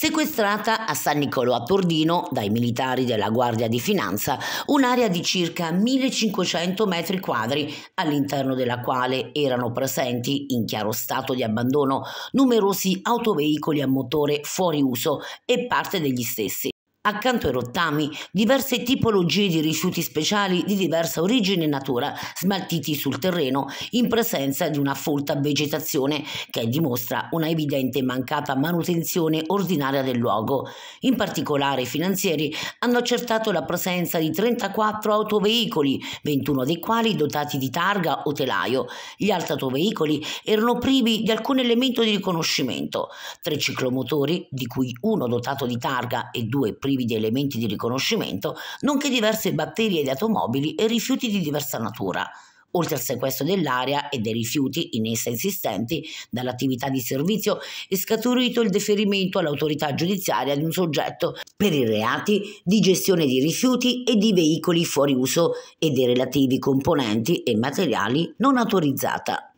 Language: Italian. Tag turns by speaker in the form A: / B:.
A: Sequestrata a San Nicolò a Tordino dai militari della Guardia di Finanza un'area di circa 1500 metri quadri all'interno della quale erano presenti in chiaro stato di abbandono numerosi autoveicoli a motore fuori uso e parte degli stessi Accanto ai rottami, diverse tipologie di rifiuti speciali di diversa origine e natura smaltiti sul terreno in presenza di una folta vegetazione che dimostra una evidente mancata manutenzione ordinaria del luogo. In particolare i finanzieri hanno accertato la presenza di 34 autoveicoli, 21 dei quali dotati di targa o telaio. Gli altri autoveicoli erano privi di alcun elemento di riconoscimento. Tre ciclomotori, di cui uno dotato di targa e due privi privi di elementi di riconoscimento, nonché diverse batterie di automobili e rifiuti di diversa natura oltre al sequestro dell'area e dei rifiuti in essa insistenti dall'attività di servizio, è scaturito il deferimento all'autorità giudiziaria di un soggetto per i reati di gestione di rifiuti e di veicoli fuori uso e dei relativi componenti e materiali non autorizzata.